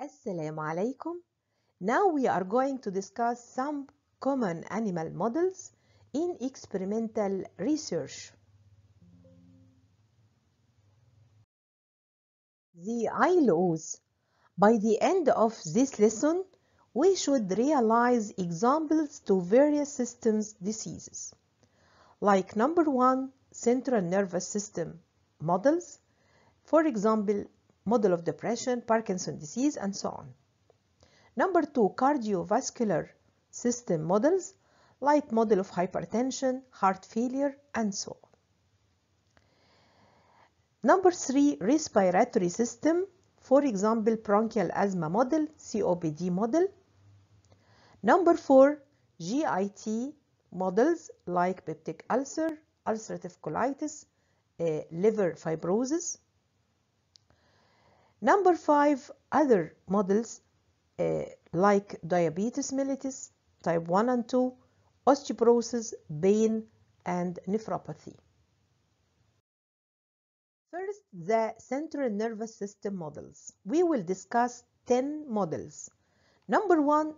Assalamu alaikum. Now we are going to discuss some common animal models in experimental research. The ILOs. By the end of this lesson, we should realize examples to various systems diseases. Like number one, central nervous system models, for example, model of depression, Parkinson's disease, and so on. Number two, cardiovascular system models like model of hypertension, heart failure, and so on. Number three, respiratory system, for example, bronchial asthma model, COPD model. Number four, GIT models like peptic ulcer, ulcerative colitis, uh, liver fibrosis. Number five, other models uh, like diabetes mellitus, type 1 and 2, osteoporosis, pain, and nephropathy. First, the central nervous system models. We will discuss 10 models. Number one,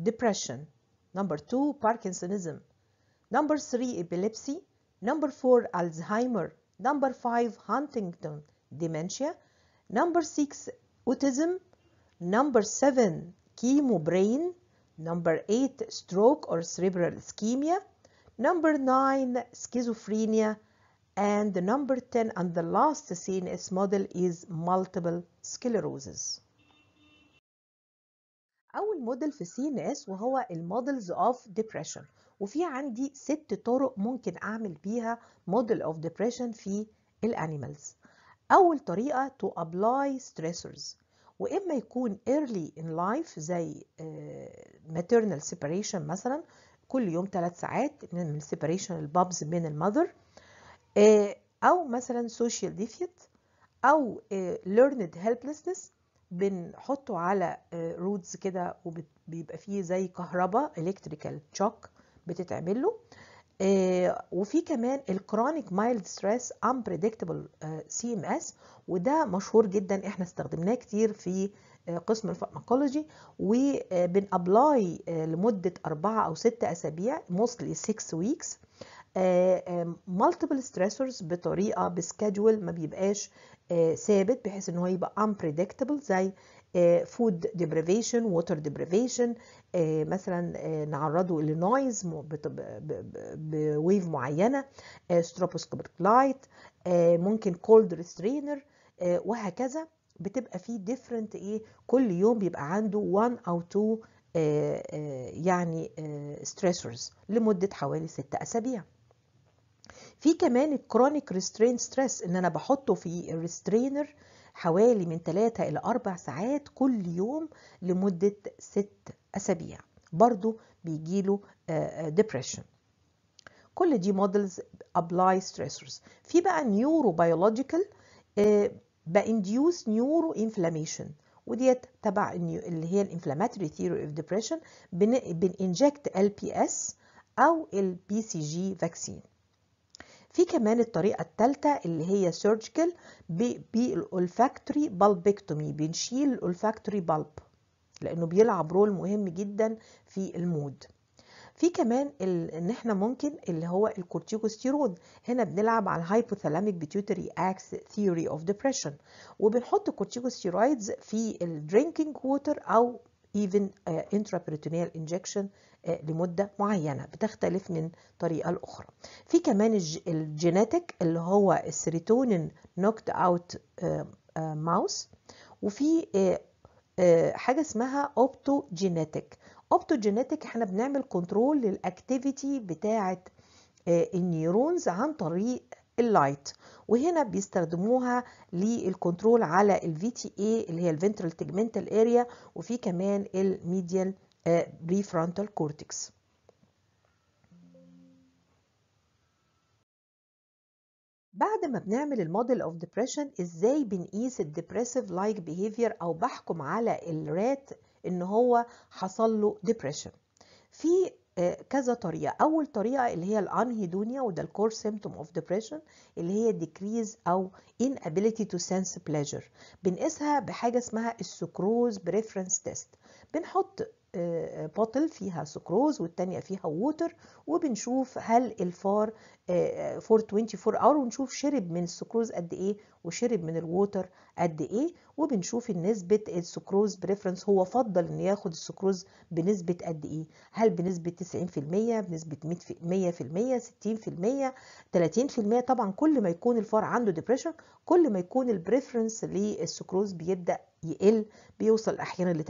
depression. Number two, Parkinsonism. Number three, epilepsy. Number four, Alzheimer. Number five, Huntington dementia. Number six, autism. Number seven, chemo brain. Number eight, stroke or cerebral ischemia. Number nine, schizophrenia. And the number 10 and the last CNS model is multiple sclerosis. أول موديل في CNS وهو المودلز of depression. وفي عندي ست طرق ممكن أعمل بيها model of depression في الأنيمالز أول طريقة to apply stressors وإما يكون early in life زي maternal separation مثلا كل يوم ثلاث ساعات من separation البابز من المذر أو مثلا social defeat أو learned helplessness بنحطه على رودز كده وبيبقى فيه زي كهرباء electrical shock بتتعمله آه، وفي كمان الكرونيك مايلد ستريس امبريدكتبل سي ام اس وده مشهور جدا احنا استخدمناه كتير في آه، قسم الفارماكولوجي وبنابلاي آه، لمده أربعة او ستة اسابيع mostly 6 ويكس مالتيبل ستريسورز بطريقه بسكادجول ما بيبقاش ثابت بحيث ان هو يبقى unpredictable زي فود ديبريفيشن ووتر ديبريفيشن مثلا آه، نعرضه لنويز بويف معينه ستروبوسكوبيك آه، لايت آه، ممكن كولد ريسترينر وهكذا بتبقى في ديفرنت ايه كل يوم بيبقى عنده 1 او 2 يعني ستريسرز لمده حوالي 6 اسابيع في كمان الكرونيك ريسترين ستريس ان انا بحطه في الريسترينر حوالي من 3 إلى 4 ساعات كل يوم لمدة 6 أسابيع برضو بيجيله ديبريشن آه، آه، كل دي مودلز ابلاي ستريسورز في بقى نيورو بيولوجيكال بانديوس نيورو انفلاميشن وديت تبع اللي هي الانفلاماتوري ثيوري اوف ديبريشن بننجكت ال بي اس او البي سي جي فاكسين في كمان الطريقة الثالثة اللي هي سيرجيكال بالأولفاكتوري بالبكتومي بنشيل الأولفاكتوري بالب لأنه بيلعب رول مهم جدا في المود في كمان ان احنا ممكن اللي هو الكورتيكوستيرون هنا بنلعب على الهايبوثالاميك بيتيوتري اكس ثيوري اوف ديبريشن وبنحط كورتيكوستيرويدز في الدرينكينج ووتر او even uh, intraperitoneal injection uh, لمدة معينة بتختلف من طريقة لأخرى في كمان الجيناتيك اللي هو السيروتونين نوكت اوت ماوس وفي uh, حاجة اسمها اوبتو جيناتيك احنا بنعمل كنترول للاكتيفيتي بتاعة النيرونز عن طريق اللايت وهنا بيستخدموها للكنترول على الفي تي اي اللي هي الفنترال تجمنتال اريا وفي كمان الميديال بريفرونتال كورتكس بعد ما بنعمل الموديل اوف ديبريشن ازاي بنقيس الديبريسيف لايك بيهيفير او بحكم على الرات ان هو حصل له ديبريشن في آه، كذا طريقة أول طريقة اللي هي الانهيدونيا وده الكور سيمتوم اوف ديبريشن اللي هي decrease أو inability to sense pleasure بنقيسها بحاجة اسمها السكروز بريفرنس تيست بنحط بوتل آه، فيها سكروز والتانية فيها ووتر وبنشوف هل الفار فور 24 اور ونشوف شرب من السكروز قد ايه وشرب من الووتر قد ايه وبنشوف النسبة السكروز بريفرنس هو فضل ان ياخد السكروز بنسبة قد ايه هل بنسبة 90% بنسبة 100% 60% 30% طبعا كل ما يكون الفار عنده ديبريشن كل ما يكون البريفرنس للسكروز بيبدأ يقل بيوصل احيانا ل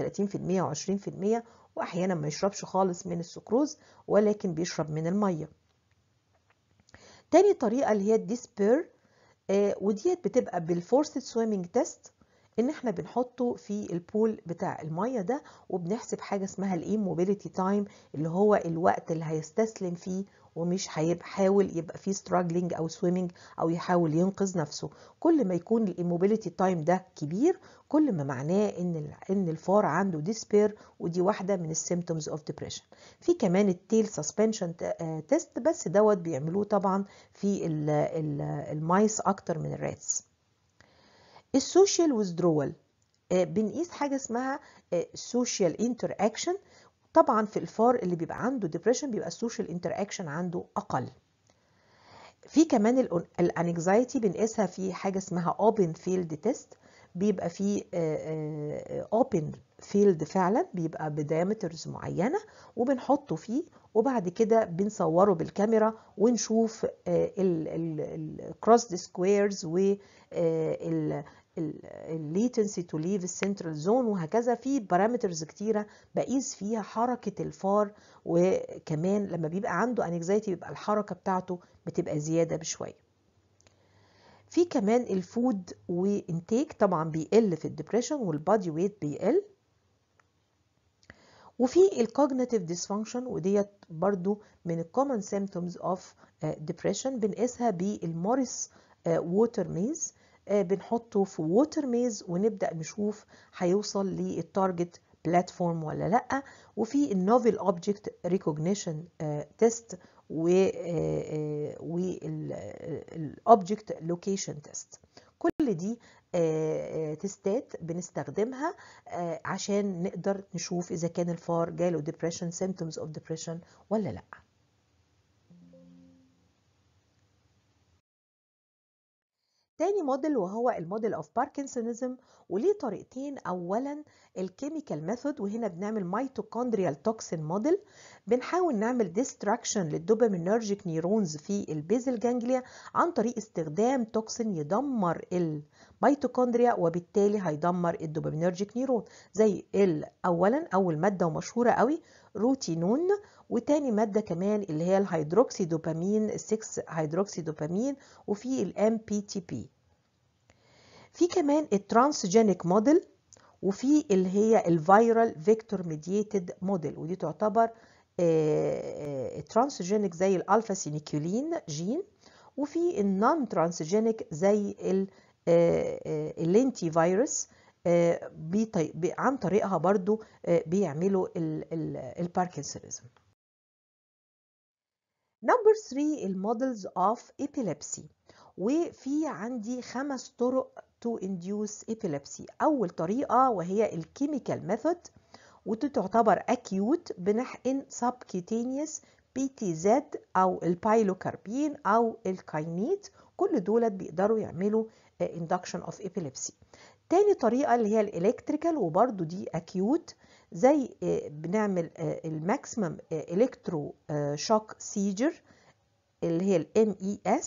30% و20% واحيانا ما يشربش خالص من السكروز ولكن بيشرب من الميه تاني طريقة اللي هي الديسبير آه، وديت بتبقى بالفورس سويمنج تيست ان احنا بنحطه في البول بتاع الميه ده وبنحسب حاجه اسمها الايموبيليتي تايم اللي هو الوقت اللي هيستسلم فيه ومش هيحاول يبقى فيه ستراجلينج او سويمنج او يحاول ينقذ نفسه كل ما يكون الايموبيليتي تايم ده كبير كل ما معناه ان ان الفار عنده ديسبير ودي واحده من السيمتومز اوف ديبريشن في كمان التيل سسبنشن تيست بس دوت بيعملوه طبعا في المايس اكتر من الراتس السوشيال ويزدرول بنقيس حاجه اسمها سوشيال انتر اكشن طبعا في الفار اللي بيبقى عنده ديبريشن بيبقى السوشيال انتراكشن عنده اقل في كمان الانكزايتي بنقيسها في حاجه اسمها اوبن فيلد تيست بيبقى في اوبن آه، فيلد آه، فعلا بيبقى بدايمترز معينه وبنحطه فيه وبعد كده بنصوره بالكاميرا ونشوف آه، الكروس سكويرز الليتنسي تو ليف السنترال زون وهكذا في بارامترز كتيره بقيس فيها حركه الفار وكمان لما بيبقى عنده انكزايتي بيبقى الحركه بتاعته بتبقى زياده بشويه في كمان الفود وانتيك طبعا بيقل في الدبريشن والبادي ويت بيقل وفي الكوجنيتيف ديسفانكشن وديت برضو من الكومن سيمتومز اوف ديبريشن بنقيسها بالموريس ووتر ميز آه، بنحطه في ووتر ميز ونبدا نشوف هيوصل للتارجت بلاتفورم ولا لا وفي النوفل اوبجكت ريكوجنيشن تيست والاوبجكت لوكيشن تيست كل دي تستات آه، آه، بنستخدمها عشان نقدر نشوف اذا كان الفار جاله ديبريشن symptoms اوف ديبريشن ولا لا تاني موديل وهو الموديل اوف باركنسونيزم وليه طريقتين اولا الكيميكال ميثود وهنا بنعمل ميتوكوندريال توكسين موديل بنحاول نعمل ديستراكشن للدوبامينرجيك نيرونز في البيزل جانجليا عن طريق استخدام توكسين يدمر الميتوكوندريا وبالتالي هيدمر الدوبامينرجيك نيرون زي اولا اول ماده ومشهوره قوي روتينون وتاني ماده كمان اللي هي الهيدروكسي دوبامين 6 هيدروكسي دوبامين وفي الام بي تي بي في كمان الترانسجينيك موديل وفي اللي هي الفيرال فيكتور ميديتد موديل ودي تعتبر ترانسجينيك آه، آه، زي الالفا سينيكولين جين وفي النون ترانسجينيك زي اللينتي آه، فيروس آه، عن طريقها برضو آه، بيعملوا الباركنسونيزم نمبر 3 المودلز اوف ايبيليبسي وفي عندي خمس طرق تو اندوس ايبيليبسي اول طريقه وهي الكيميكال ميثود ودي تعتبر اكيوت بنحقن سبكيتينيوس بي تي زد او البايلوكاربين او الكاينيت كل دولت بيقدروا يعملوا اندكشن اوف ايبيليبسي تاني طريقة اللي هي الالكتريكال وبرضو دي اكيوت زي آه، بنعمل الماكسيمم الكترو شوك سيجر اللي هي الام اي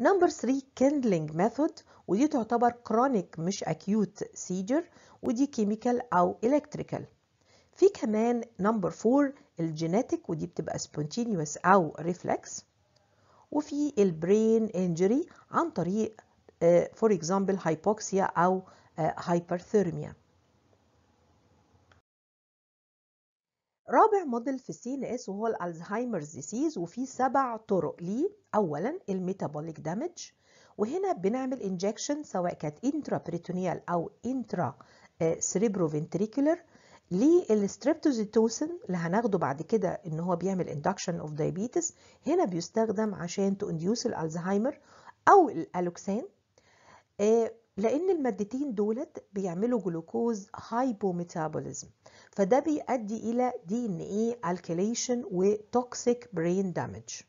نمبر 3 كيندلينج ميثود ودي تعتبر كرونيك مش اكيوت سيجر ودي كيميكال او الكتريكال في كمان نمبر 4 الجينيتك ودي بتبقى سبونتينيوس او ريفلكس وفي البرين انجري عن طريق فور اكزامبل هايبوكسيا او هايبرثيرميا آه، رابع موديل في السي ان اس وهو الالزهايمرز ديسيز وفي سبع طرق ليه اولا الميتابوليك دامج وهنا بنعمل انجكشن سواء كانت انترا بريتونيال او انترا سريبروفنتريكولر للستريبتوزيتوسن اللي هناخده بعد كده ان هو بيعمل اندكشن اوف دايبيتس هنا بيستخدم عشان تو انديوس الالزهايمر او الالوكسان آه، لأن المادتين دولت بيعملوا جلوكوز هايبوميتابوليزم فده بيؤدي إلى دي إن اي ألكيليشن وتوكسيك برين دامج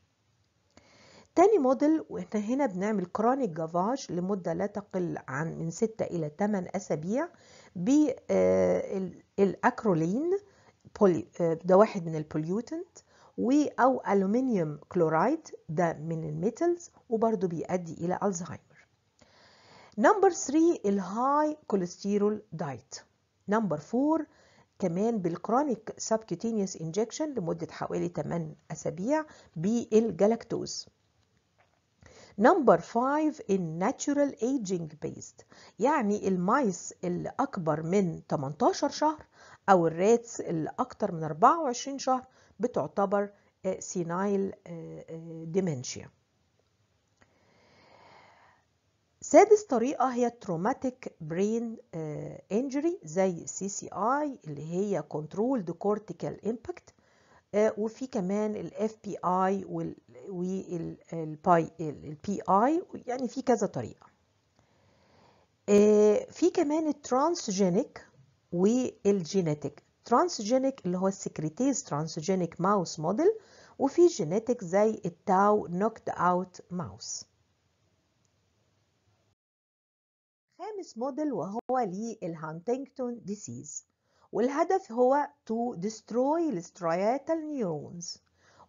تاني موديل واحنا هنا بنعمل كرونيك جافاج لمدة لا تقل عن من 6 إلى 8 أسابيع بالأكرولين آه، آه، ده واحد من البوليوتنت أو ألومنيوم كلورايد ده من الميتلز وبرضه بيؤدي إلى ألزهايمر نمبر 3 الهاي كوليسترول دايت نمبر 4 كمان بالكرونيك سبكيوتينيوس انجكشن لمدة حوالي 8 أسابيع بالجلاكتوز نمبر 5 الناتشورال ايجينج بيست يعني المايس اللي اكبر من 18 شهر او الراتس اللي اكتر من 24 شهر بتعتبر سينايل آه، ديمنشيا سادس طريقة هي Traumatic Brain Injury زي CCI اللي هي Controlled Cortical Impact وفي كمان الـ FPI والـ PI يعني في كذا طريقة في كمان Transgenic الترانسجينيك Genetic Transgenic اللي هو السكريتيز Transgenic Mouse Model وفي Genetic زي Tau Knocked Out Mouse خامس موديل وهو للهانتينجتون ديسيز والهدف هو to destroy السترياتال نيورونز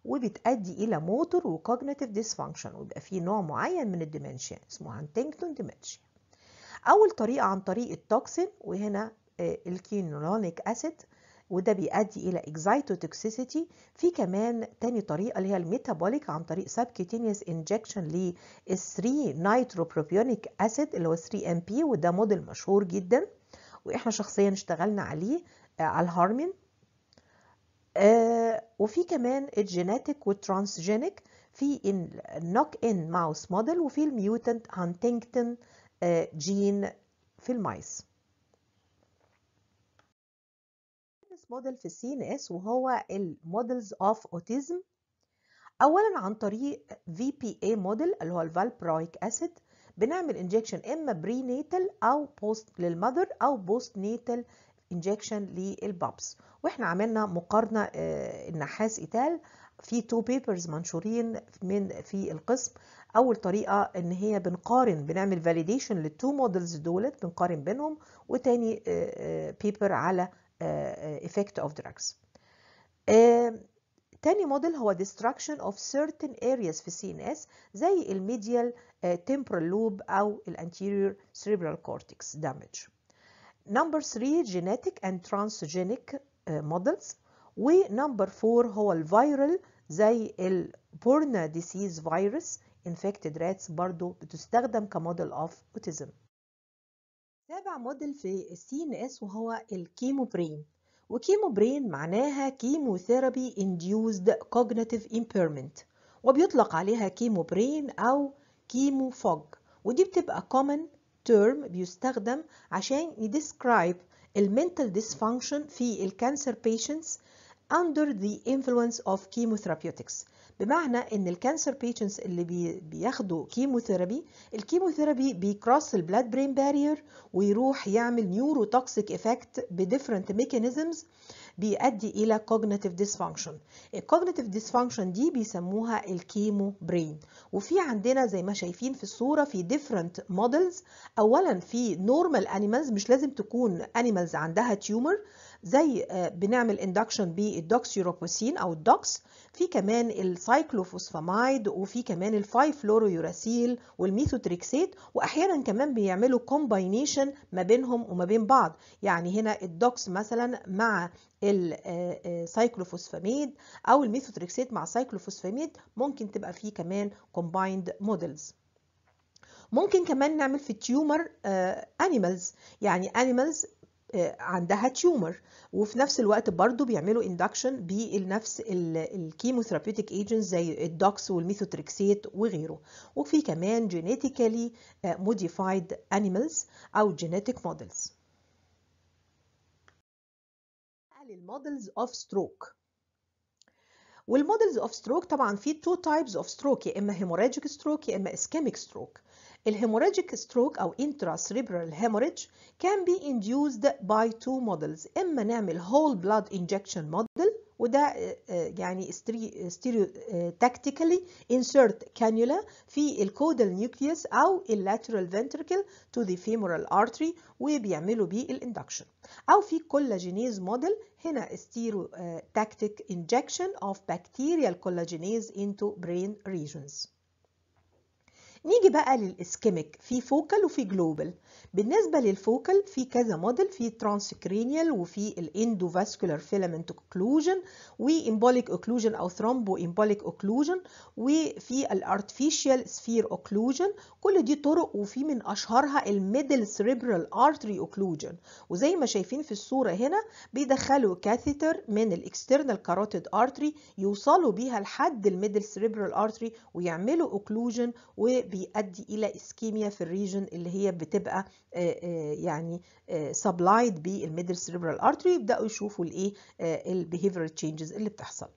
وبتأدي إلى موتور وكوجنيتيف ديسفانكشن ويبقى فيه نوع معين من الديمنشيا اسمه هانتينجتون ديمنشيا أول طريقة عن طريق التوكسين وهنا آه، الكينولونيك أسيد وده بيؤدي الى اكزايتوتوكسيسيتي في كمان تاني طريقه اللي هي الميتابوليك عن طريق سبكيتينيوس انجكشن لل 3 نيتروبروبيونيك اسيد اللي هو 3 ام بي وده موديل مشهور جدا واحنا شخصيا اشتغلنا عليه آه، على الهارمين آه وفي كمان الجيناتيك والترانسجينيك في النوك ان ماوس موديل وفي الميوتنت هانتنجتن آه، جين في المايس موديل في السي ان اس وهو المودلز اوف اوتيزم اولا عن طريق في بي اي موديل اللي هو الفالبرويك اسيد بنعمل انجكشن اما بري نيتال او بوست للمذر او بوست نيتال انجكشن للبابس واحنا عملنا مقارنه آه، النحاس ايتال في تو بيبرز منشورين من في القسم اول طريقه ان هي بنقارن بنعمل فاليديشن للتو مودلز دولت بنقارن بينهم وتاني بيبر آه، آه، على Uh, uh, effect of drugs um, تاني موديل هو destruction of certain areas في CNS زي الميديال uh, temporal lobe أو anterior cerebral cortex damage. Number 3 genetic and transgenic models و number 4 هو viral، زي البورنا disease virus infected rats برضو بتستخدم كموديل of autism. موديل في السي ان اس وهو الكيمو برين وكيمو برين معناها كيموثيرابي انديوزد كوجنيتيف امبيرمنت وبيطلق عليها كيمو برين او كيمو فوج ودي بتبقى كومن تيرم بيستخدم عشان يديسكرايب المينتال ديسفانكشن في الكانسر بيشنتس under the influence of chemotherapeutics بمعنى ان الكانسر بيشنتس اللي بي بياخدوا كيموثيرابي الكيموثيرابي بيكروس البلاد برين بارير ويروح يعمل نيورو توكسيك افكت بديفرنت ميكانيزمز بيؤدي الى كوجنيتيف ديسفانكشن الكوجنيتيف ديسفانكشن دي بيسموها الكيمو برين وفي عندنا زي ما شايفين في الصوره في ديفرنت مودلز اولا في نورمال انيمالز مش لازم تكون انيمالز عندها تيومر زي آه، بنعمل اندكشن بالدوكسيوروبوسين او الدوكس في كمان السايكلوفوسفامايد وفي كمان الفايفلورويوراسيل والميثوتريكسيت واحيانا كمان بيعملوا كومباينيشن ما بينهم وما بين بعض يعني هنا الدوكس مثلا مع السايكلوفوسفاميد آه، آه، او الميثوتريكسيت مع السايكلوفوسفاميد ممكن تبقى فيه كمان كومبايند مودلز ممكن كمان نعمل في تيومر انيمالز يعني انيمالز آه، عندها تيومر وفي نفس الوقت برضو بيعملوا اندكشن بنفس الكيموثيرابيوتيك ايجنت زي الدوكس والميثوتريكسيت وغيره وفي كمان جينيتيكالي موديفايد انيمالز او جينيتيك مودلز للمودلز اوف ستروك والمودلز اوف ستروك طبعا في تو تايبس اوف ستروك يا اما هيموراجيك ستروك يا اما اسكيميك ستروك hemorrhagic stroke or intracerebral hemorrhage can be induced by two models إما نعمل whole blood injection model وده يعني stereo tactically insert cannula في nucleus or lateral ventricle to the femoral artery وبيعملوا بيه الاندكشن أو في collagenase model هنا stereo tactic injection of bacterial collagenase into brain regions. نيجي بقى للإسكيميك في فوكال وفي جلوبال بالنسبة للفوكال في كذا موديل في ترانسكرينيال وفي الاندوفاسكولار فيلامنت اوكلوجن وإمبوليك اوكلوجن أو ثرومبو إمبوليك اوكلوجن وفي الارتفيشال سفير اوكلوجن كل دي طرق وفي من أشهرها الميدل سريبرال ارتري اوكلوجن وزي ما شايفين في الصورة هنا بيدخلوا كاثيتر من الاكسترنال كاروتيد ارتري يوصلوا بيها لحد الميدل سريبرال ارتري ويعملوا اوكلوجن و بيؤدي الى اسكيميا في الريجن اللي هي بتبقى يعني سبلايد بالميدل سيريبرال ارتري يبداوا يشوفوا الايه البيهيفيرال تشينجز اللي بتحصل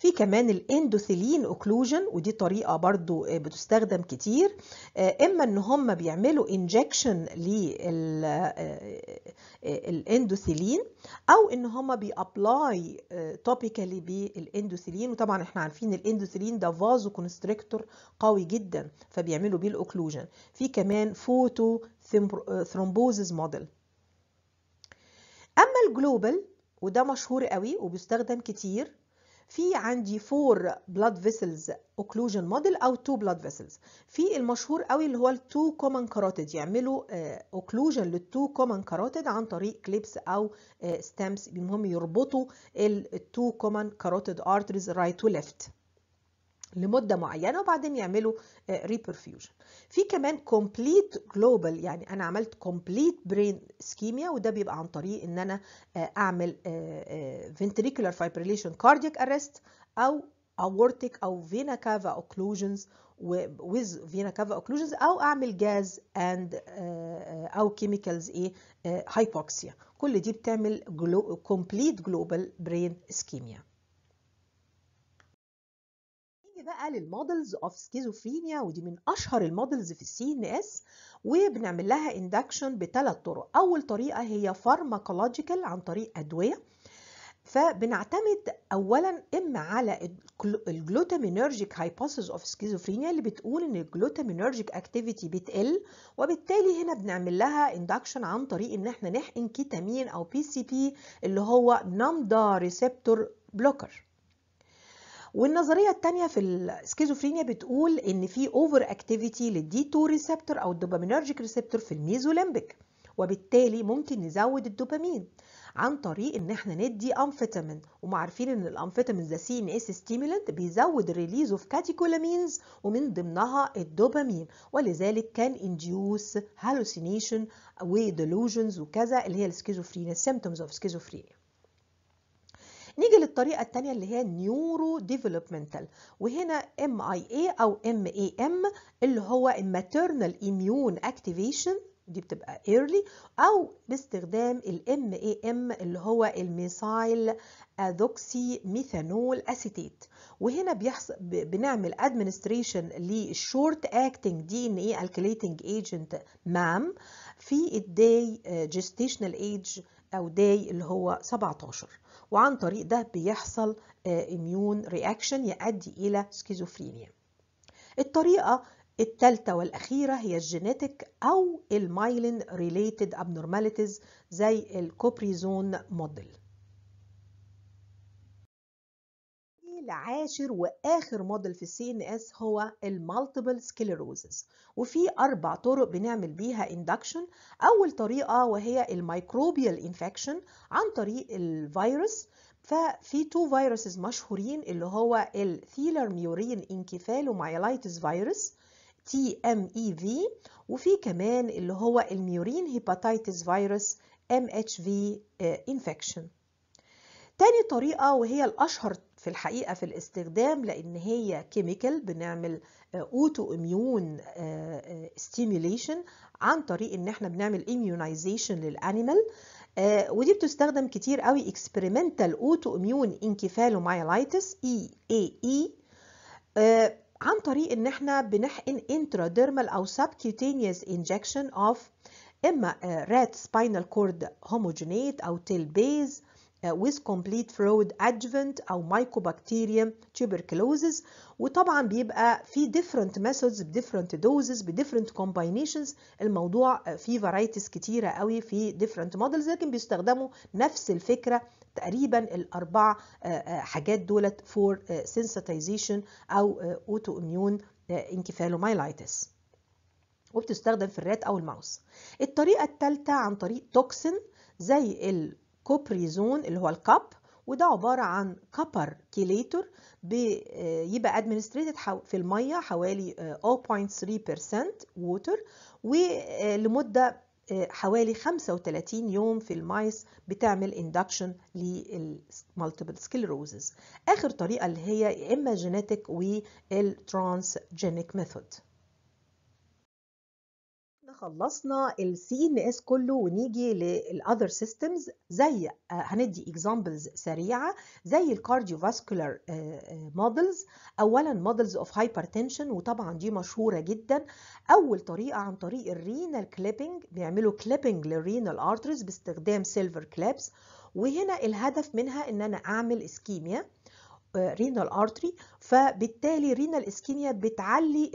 في كمان الاندوثيلين اوكلوجن ودي طريقة برضو آه، بتستخدم كتير آه، اما ان هم بيعملوا انجكشن للاندوثيلين آه، او ان هم بيابلاي توبيكالي بالاندوثيلين وطبعا احنا عارفين الاندوثيلين ده فازو كونستريكتور قوي جدا فبيعملوا بيه الاوكلوجن في كمان فوتو ثرومبوزز موديل اما الجلوبال وده مشهور قوي وبيستخدم كتير في عندي 4 blood vessels occlusion model او 2 blood vessels في المشهور قوي اللي هو ال 2 common carotid يعملوا occlusion لل 2 common carotid عن طريق clips او stamps المهم يربطوا ال 2 common carotid arteries right to left لمده معينه وبعدين يعملوا ريبرفيوجن آه، في كمان كومبليت جلوبال يعني انا عملت كومبليت برين سكيميا وده بيبقى عن طريق ان انا آه، اعمل آه، ventricular fibrillation cardiac arrest او اورتيك او فينا كافا اوكلوجنز ويز فينا كافا اوكلوجنز او اعمل جاز اند او كيميكالز ايه هايبوكسيا كل دي بتعمل كومبليت جلوبال برين سكيميا بقى للمودلز اوف سكيزوفرينيا ودي من اشهر المودلز في السي ان اس وبنعمل لها اندكشن بثلاث طرق اول طريقه هي فارماكولوجيكال عن طريق ادويه فبنعتمد اولا اما على الجلوتامينرجيك هايبوثيسيس اوف سكيزوفرينيا اللي بتقول ان الجلوتامينرجيك اكتيفيتي بتقل وبالتالي هنا بنعمل لها اندكشن عن طريق ان احنا نحقن كيتامين او بي سي بي اللي هو نامدا ريسبتور بلوكر والنظريه الثانيه في السكيزوفرينيا بتقول ان في اوفر اكتيفيتي 2 ريسبتور او الدوبامينرجيك ريسبتور في الميزولمبيك وبالتالي ممكن نزود الدوبامين عن طريق ان احنا ندي امفيتامين ومعارفين ان الامفيتامين ذا سي ان اس ستيمولنت بيزود الريليز اوف كاتيكولامينز ومن ضمنها الدوبامين ولذلك كان انديوس هالوسينيشن ودلوجنز وكذا اللي هي السكيزوفرينيا symptoms اوف schizophrenia نيجي للطريقة التانية اللي هي نيورو ديفلوبمنتال وهنا ام اي اي او ام اي ام اللي هو maternal اميون اكتيفيشن دي بتبقى ايرلي او باستخدام الام اي ام اللي هو الميثايل اذوكسي ميثانول اسيتيت وهنا بيحصل بنعمل ادمنستريشن للشورت اكتنج دي ان اي الكليتنج ايجنت مام في الداي جيستيشنال ايج او داي اللي هو 17 وعن طريق ده بيحصل اميون آه، رياكشن يؤدي الى سكيزوفرينيا الطريقه الثالثة والأخيرة هي الجينيتك أو المايلين ريليتد ابنورماليتيز زي الكوبريزون موديل العاشر واخر موديل في السي ان اس هو المالتيبل سكليروزز وفي اربع طرق بنعمل بيها اندكشن اول طريقه وهي الميكروبيال انفكشن عن طريق الفيروس ففي تو فيروسز مشهورين اللي هو الثيلر ميورين انكفالومايلايتس فيروس تي ام اي في وفي كمان اللي هو الميورين هيباتيتس فيروس ام اتش في انفكشن تاني طريقة وهي الأشهر في الحقيقة في الاستخدام لأن هي كيميكال بنعمل اوتو اميون ستيميليشن عن طريق ان احنا بنعمل إميونيزيشن للانيمال آه، ودي بتستخدم كتير قوي اكسبيريمنتال اوتو اميون إنكيفالومايلايتس اي اي اي عن طريق ان احنا بنحقن انتراديرمال او سبكيوتينيوس إنجكشن أوف اما رات سباينال كورد هوموجينيت او تيل بيز with complete fraud adjuvant أو mycobacterium tuberculosis وطبعا بيبقى في different methods different doses different combinations الموضوع في varieties كتيرة قوي في different models لكن بيستخدموا نفس الفكرة تقريبا الأربع حاجات دولت for sensitization أو autoimmune encephalomyelitis وبتستخدم في الرات أو الماوس الطريقة الثالثة عن طريق توكسين زي كوبريزون اللي هو الكاب وده عبارة عن كبر كيليتور بيبقى آه، ادمنستريتد في المية حوالي 0.3% ووتر ولمدة حوالي 35 يوم في المايس بتعمل اندكشن للمالتيبل سكلروزز اخر طريقه اللي هي يا اما جينيتك والترانسجينيك ميثود خلصنا ال اس كله ونيجي لل other systems زي هندي examples سريعة زي ال cardiovascular models أولا models of hypertension وطبعا دي مشهورة جدا أول طريقة عن طريق ال renal clipping بيعملوا clipping لل renal arteries باستخدام silver clips وهنا الهدف منها إن أنا أعمل ischemia رينال ارتري فبالتالي رينال اسكينيا بتعلي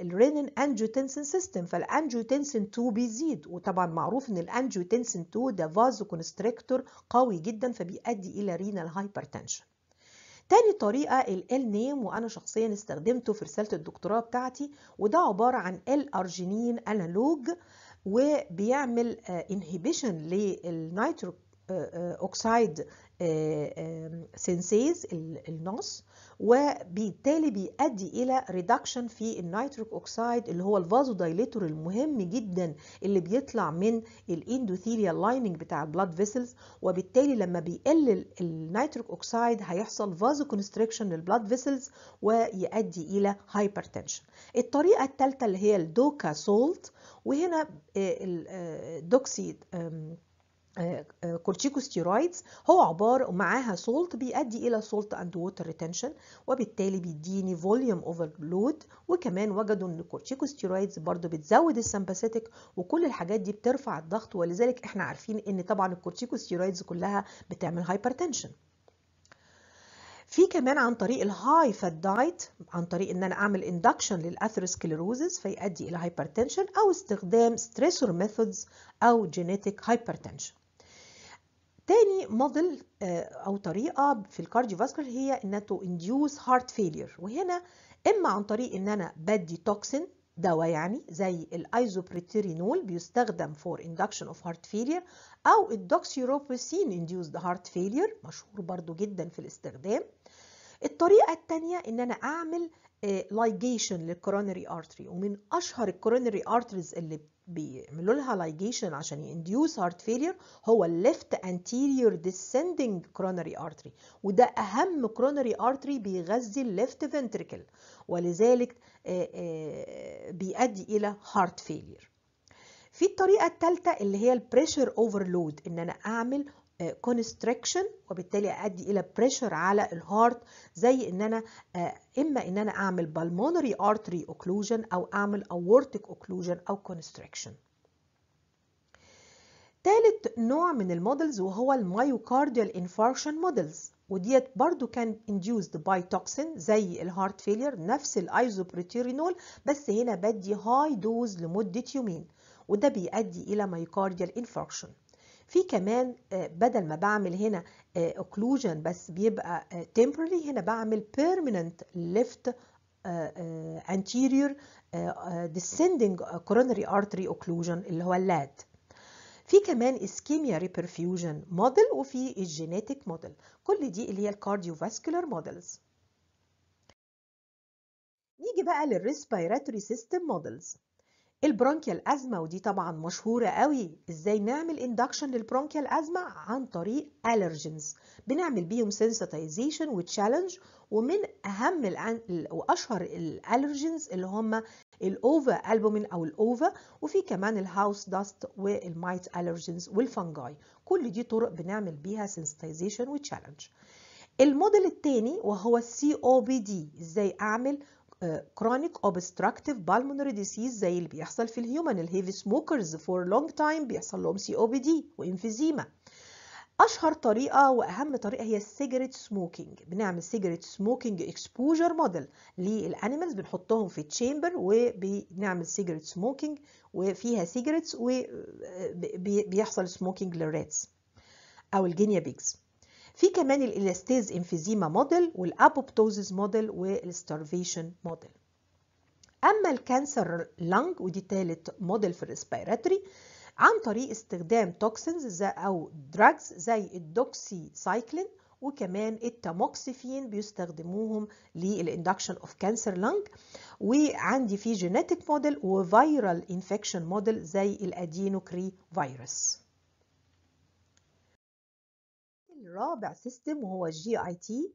الرينين انجيوتنسين سيستم فالانجيوتنسين 2 بيزيد وطبعا معروف ان الانجيوتنسين 2 ده فازو كونستريكتور قوي جدا فبيؤدي الى رينال هايبرتنشن تاني طريقة ال نيم وأنا شخصيا استخدمته في رسالة الدكتوراه بتاعتي وده عبارة عن arginine أنالوج وبيعمل انهبيشن للنيترو اوكسايد آه، آه، سينسيز آه، النص وبالتالي بيؤدي الى ريدكشن في النيتريك اوكسايد اللي هو الفازو دايليتور المهم جدا اللي بيطلع من الاندوثيليال لايننج بتاع البلاد فيسلز وبالتالي لما بيقلل النيتريك اوكسايد هيحصل فازو كونستريكشن للبلاد فيسلز ويؤدي الى هايبرتنشن الطريقه الثالثه اللي هي الدوكا سولت وهنا آه، الدوكسيد آه، آه، آه، كورتيكوستيرويدز هو عبارة معاها سولت بيؤدي إلى سولت أند ووتر ريتنشن وبالتالي بيديني فوليوم اوفر لود وكمان وجدوا إن الكورتيكوستيرويدز برضو بتزود السمباثيتك وكل الحاجات دي بترفع الضغط ولذلك إحنا عارفين إن طبعا الكورتيكوستيرويدز كلها بتعمل هايبرتنشن في كمان عن طريق الهاي فات دايت عن طريق ان انا اعمل اندكشن للاثيروسكليروزز فيؤدي الى هايبرتنشن او استخدام ستريسور ميثودز او جينيتك هايبرتنشن تاني موديل آه، او طريقه في الكارديو فاسكولار هي ان تو انديوس هارت فيلير وهنا اما عن طريق ان انا بدي توكسين دواء يعني زي الايزوبريتيرينول بيستخدم فور اندكشن اوف هارت فيلير او الدوكسيروبوسين انديوسد هارت فيلير مشهور برضو جدا في الاستخدام الطريقه الثانيه ان انا اعمل ليجيشن للكورونري ارتري ومن اشهر الكورونري ارتريز اللي بيعملوا لها ليجيشن عشان يندوس هارت فيلير هو الليفت انتيريور ديسندنج كورونري ارتري وده اهم كورونري ارتري بيغذي الليفت فنتريكل ولذلك آه، آه، بيؤدي الى هارت فيلير في الطريقه الثالثه اللي هي البريشر اوفرلود ان انا اعمل كونستريكشن آه، وبالتالي ادي الى بريشر على الهارت زي ان انا آه، اما ان انا اعمل بالمونري ارتري اوكلوجن او اعمل اورتيك اوكلوجن او كونستريكشن تالت نوع من المودلز وهو المايوكارديال انفاركشن مودلز وديت برضو كان induced by toxin زي الهارت فيلير نفس الايزوبروتيرينول بس هنا بدي هاي دوز لمدة يومين وده بيؤدي الى مايوكارديال انفاركشن في كمان آه، بدل ما بعمل هنا اوكلوجن آه، بس بيبقى تمبرري آه، هنا بعمل بيرمننت ليفت انتيريور descending كورونري ارتري اوكلوجن اللي هو اللاد في كمان اسكيميا ريبرفيوجن موديل وفي الجينيتك موديل كل دي اللي هي الكارديوفاسكولار موديلز نيجي بقى للريسبيراتوري سيستم موديلز البرونكيال ازمه ودي طبعا مشهوره قوي ازاي نعمل اندكشن للبرونكيال ازمه عن طريق الرجنز بنعمل بيهم سنسيتايزيشن وتشالنج ومن اهم واشهر الالرجنز اللي هم الاوفا البومين او الاوفا وفي كمان الهاوس داست والمايت الرجنز والفنجاي كل دي طرق بنعمل بيها سنسيتايزيشن وتشالنج الموديل الثاني وهو السي او بي دي ازاي اعمل chronic obstructive pulmonary disease زي اللي بيحصل في الهيومن الهيفي سموكرز فور لونج تايم بيحصل لهم سي او بي دي وانفيزيما اشهر طريقه واهم طريقه هي السيجريت سموكينج بنعمل سيجريت سموكينج اكسبوجر موديل للانيمالز بنحطهم في تشامبر وبنعمل سيجريت سموكينج وفيها سيجريتس وبيحصل سموكينج للراتس او الجينيا بيجز في كمان الإلاستيز انفيزيما موديل والأبوبتوزيز موديل والستارفيشن موديل اما الكانسر لانج ودي تالت موديل في الريسبيراتري عن طريق استخدام توكسينز او دراجز زي الدوكسي سايكلين وكمان التاموكسيفين بيستخدموهم للاندكشن اوف كانسر لانج وعندي في جينيتك موديل وفيرال انفكشن موديل زي الادينوكري فيروس رابع سيستم وهو الجي اي تي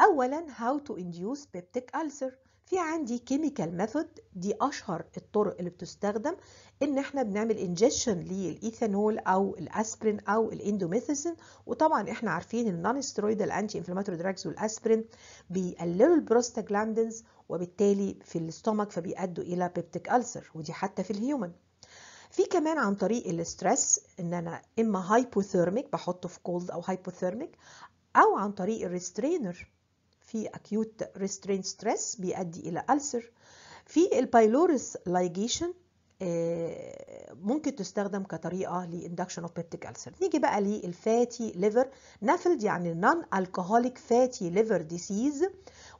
اولا هاو تو انديوس بيبتيك ألسر في عندي كيميكال ميثود دي اشهر الطرق اللي بتستخدم ان احنا بنعمل انجكشن للايثانول او الاسبرين او الاندوميثيسين وطبعا احنا عارفين النون سترويدال انتي انفلاماتوري دراجز والاسبرين بيقللوا البروستاجلاندينز وبالتالي في الاستومك فبيؤدوا الى بيبتيك ألسر ودي حتى في الهيومن في كمان عن طريق الاسترس ان انا اما هايبوثيرميك بحطه في كولد او هايبوثيرميك او عن طريق الريسترينر في اكيوت ريسترين ستريس بيؤدي الى ألسر في البايلوريس آه، لايجيشن ممكن تستخدم كطريقه لاندكشن اوف بيبتيك ألسر نيجي بقى للفاتي ليفر نافلد يعني نون الكهوليك فاتي ليفر ديزيز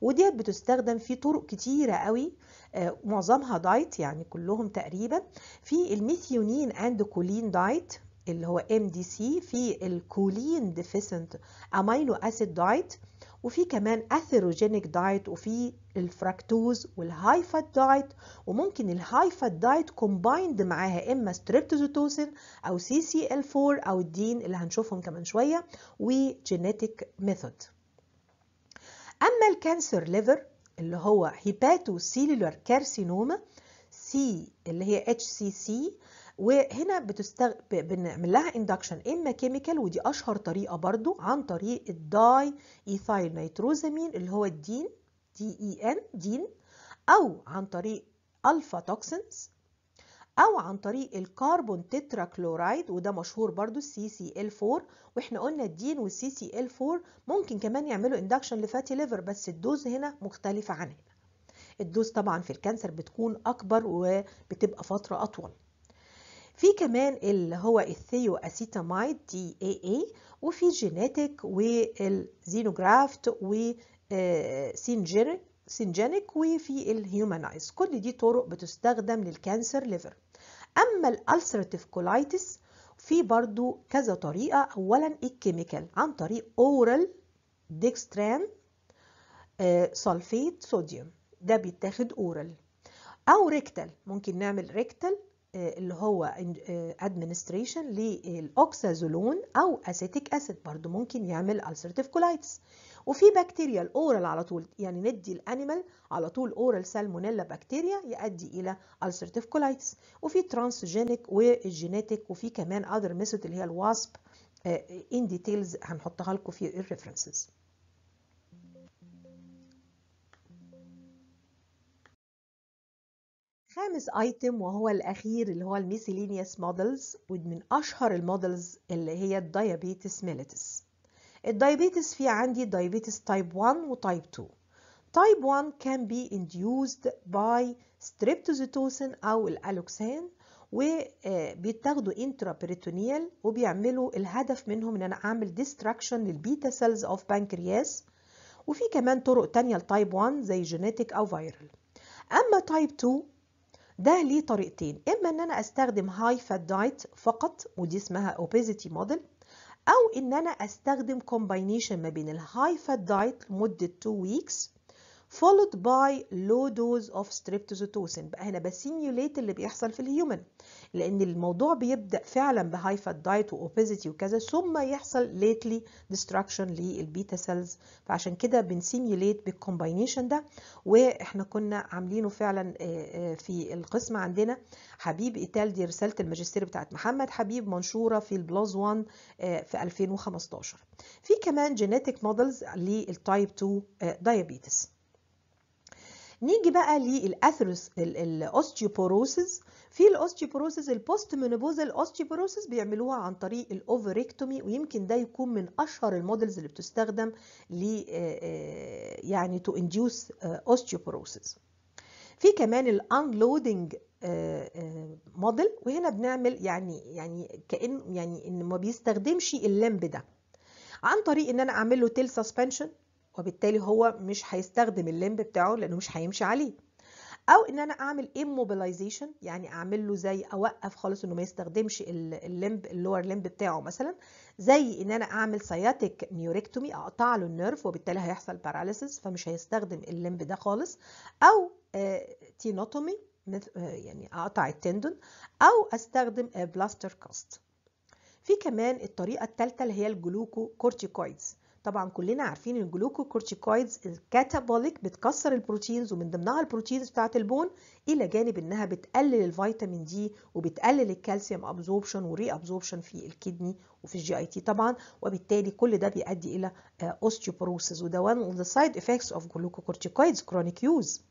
وديت بتستخدم في طرق كتيرة قوي آه، معظمها دايت يعني كلهم تقريبا في الميثيونين اند كولين دايت اللي هو ام دي سي في الكولين ديفيسنت امينو اسيد دايت وفي كمان اثيروجينيك دايت وفي الفراكتوز والهاي فات دايت وممكن الهاي فات دايت كومبايند معاها اما ستريبتوزوتوسين او سي سي ال 4 او الدين اللي هنشوفهم كمان شويه وجينيتيك ميثود أما الكانسر ليفر اللي هو هيباتو سيلولار كارسينوما سي اللي هي اتش سي سي وهنا بتستغ... بنعمل لها اندكشن اما كيميكال ودي اشهر طريقه برضو عن طريق الداي ايثايل نيتروزامين اللي هو الدين دي اي ان دين او عن طريق الفا توكسنز أو عن طريق الكربون تترا كلورايد وده مشهور برضو السي سي ال 4 واحنا قلنا الدين والسي سي ال 4 ممكن كمان يعملوا اندكشن لفاتي ليفر بس الدوز هنا مختلفة عن هنا الدوز طبعا في الكانسر بتكون أكبر وبتبقى فترة أطول في كمان اللي هو الثيو اسيتاميد دي اي اي وفي جيناتيك والزينوجرافت وسينجينيك آه، وفي الهيومانايز كل دي طرق بتستخدم للكانسر ليفر أما الألسرتيف كولايتس في برضو كذا طريقة أولا الكيميكال عن طريق أورال ديكستران صلفيت سلفيت صوديوم ده بيتاخد أورال أو ريكتال ممكن نعمل ريكتال آه، اللي هو ادمنستريشن آه، للأوكسازولون أو أسيتيك أسيد برضو ممكن يعمل ألسرتيف كولايتس وفي بكتيريا الاورال على طول يعني ندي الانيمال على طول اورال سالمونيلا بكتيريا يؤدي الى السيرتيف كولايتس وفي ترانسجينيك والجينيتيك وفي كمان اذر ميثود اللي هي الواسب ان ديتيلز هنحطها لكم في الريفرنسز خامس ايتم وهو الاخير اللي هو الميسيلينيوس مودلز ومن اشهر المودلز اللي هي الديابيتس ميليتس الدايابيتس في عندي الدايابيتس تايب 1 وتايب 2 تايب 1 كان بي induced by ستريبتوزيتوسين أو الألوكسان وبيتاخدوا آه، intraperitoneal وبيعملوا الهدف منهم ان انا اعمل destruction للبيتا سيلز اوف بانكرياس وفي كمان طرق تانية لتايب 1 زي جينيتك او فيرال اما تايب 2 ده ليه طريقتين اما ان انا استخدم هاي فات دايت فقط ودي اسمها obesity model أو إن أنا أستخدم combination ما بين الهاي فات دايت لمدة 2 ويكس followed by low dose of streptozotocin بقى هنا بسيميوليت اللي بيحصل في الهيومن لان الموضوع بيبدا فعلا بهاي فات دايت واوبيزيتي وكذا ثم يحصل ليتلي ديستراكشن للبيتا سيلز فعشان كده بنسيميوليت بالكومباينيشن ده واحنا كنا عاملينه فعلا آه، آه، في القسم عندنا حبيب ايتال دي رساله الماجستير بتاعت محمد حبيب منشوره في البلاز 1 آه، في 2015 في كمان جينيتك مودلز للتايب 2 دايابيتس نيجي بقى للاثروس الاوستيوبوروسيس في الاوستيوبروسيس البوست مينوبوزال اوستيوبروسيس بيعملوها عن طريق الاوفريكتومي ويمكن ده يكون من اشهر المودلز اللي بتستخدم ل آه، آه، يعني تو انديوس اوستيوبروسيس في كمان الانلودنج آه، موديل وهنا بنعمل يعني يعني كان يعني ان ما بيستخدمش اللمب ده عن طريق ان انا اعمل له تيل سسبنشن وبالتالي هو مش هيستخدم اللمب بتاعه لانه مش هيمشي عليه او ان انا اعمل immobilization يعني اعمل له زي اوقف خالص انه ما يستخدمش الليمب اللور ليمب بتاعه مثلا زي ان انا اعمل سياتيك نيوريكتومي اقطع له النيرف وبالتالي هيحصل باراليسيس فمش هيستخدم الليمب ده خالص او تينوتومي آه، آه، يعني اقطع التندون او استخدم بلاستر آه، كاست في كمان الطريقه الثالثه اللي هي الجلوكو كورتيكويدز طبعا كلنا عارفين ان الجلوكوكورتيكويدز الكاتابوليك بتكسر البروتينز ومن ضمنها البروتينز بتاعه البون الى جانب انها بتقلل الفيتامين دي وبتقلل الكالسيوم ابزوربشن وري ابزوربشن في الكدني وفي الجي اي تي طبعا وبالتالي كل ده بيؤدي الى اوستيوبروسيس آه، وده وان اوف ذا سايد افكتس اوف جلوكوكورتيكويدز كرونيك يوز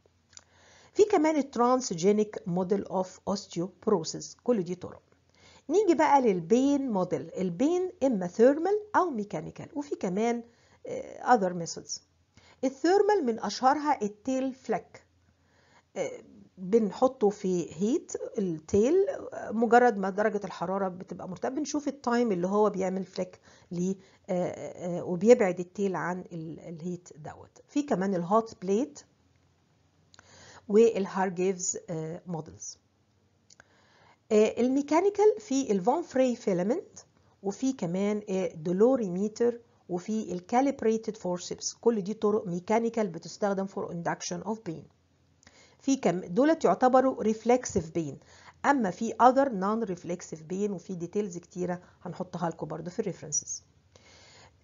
في كمان الترانسجينيك موديل اوف اوستيوبروسيس كل دي طرق نيجي بقى للبين موديل البين إما ثيرمال أو ميكانيكال وفي كمان آه، other methods الثيرمال من أشهرها التيل فلك آه، بنحطه في هيت التيل آه، مجرد ما درجة الحرارة بتبقى مرتفعة بنشوف التايم اللي هو بيعمل فلك ليه وبيبعد التيل عن الهيت دوت في كمان الهوت بليت والهارجيفز مودلز آه، الميكانيكال في الفون فري فيلمنت وفي كمان الدولوريميتر آه، وفي الكاليبريتد فورسبس كل دي طرق ميكانيكال بتستخدم فور اندكشن اوف بين في كم دولت يعتبروا ريفلكسيف بين اما في اذر نون ريفلكسيف بين وفي ديتيلز كتيره هنحطها لكم برده في الريفرنسز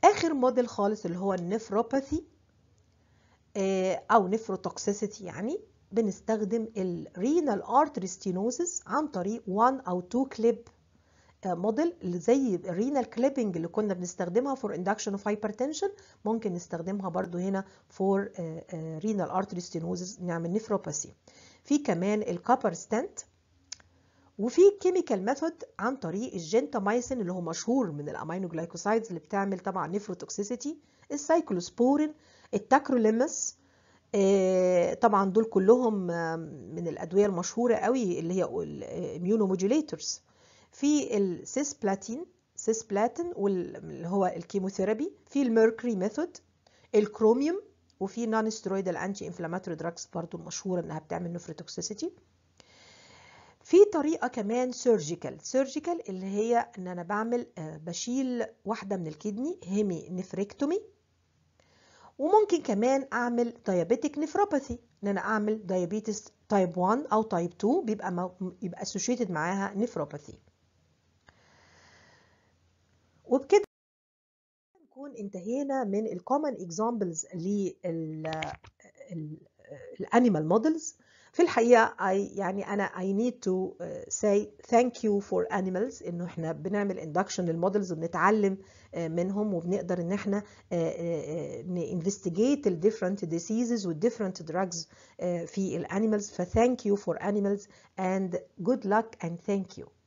اخر موديل خالص اللي هو النفروباثي آه، او نفروتوكسيسيتي يعني بنستخدم الرينال ارتري ستينوزس عن طريق 1 او 2 كليب موديل زي الرينال كليبنج اللي كنا بنستخدمها فور اندكشن اوف هايبرتنشن ممكن نستخدمها برضو هنا فور رينال ارتري ستينوزس نعمل نفروباثي في كمان الكابر ستنت وفي كيميكال ميثود عن طريق الجنتامايسين اللي هو مشهور من الامينو جلايكوسايدز اللي بتعمل طبعا نيفروتوكسيسيتي السايكلوسبورين التاكروليمس آه، طبعا دول كلهم من الادويه المشهوره قوي اللي هي الاميونوموديوليتورز في السيس بلاتين سيس بلاتين واللي هو الكيموثيرابي في الميركري ميثود الكروميوم وفي نون سترويدال انتي انفلاماتوري دراجز برضو المشهوره انها بتعمل نفروتوكسيسيتي في طريقه كمان سيرجيكال سيرجيكال اللي هي ان انا بعمل آه، بشيل واحده من الكدني هيمي نفريكتومي وممكن كمان اعمل دايابيتك نفروباثي ان انا اعمل دايابيتس تايب 1 او تايب 2 بيبقى مو... يبقى اسوشيتد معاها نفروباثي وبكده نكون انتهينا من الكومن اكزامبلز للانيمال مودلز في الحقيقة I يعني أنا I need to say thank you for animals إنه إحنا بنعمل induction للمودلز وبنتعلم منهم وبنقدر إن إحنا investigate ال different diseases وال different drugs في الانيمالز ف thank you for animals and good luck and thank you